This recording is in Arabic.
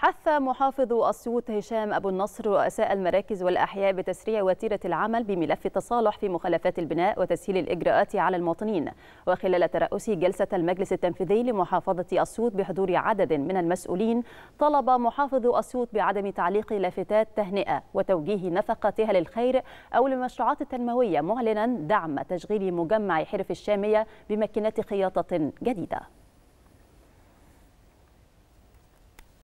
حث محافظ أسيوط هشام أبو النصر رؤساء المراكز والأحياء بتسريع وتيرة العمل بملف التصالح في مخالفات البناء وتسهيل الإجراءات على المواطنين وخلال ترأس جلسة المجلس التنفيذي لمحافظة أسيوط بحضور عدد من المسؤولين طلب محافظ أسيوط بعدم تعليق لافتات تهنئة وتوجيه نفقاتها للخير أو لمشروعات تنموية معلنا دعم تشغيل مجمع حرف الشامية بماكينات خياطة جديدة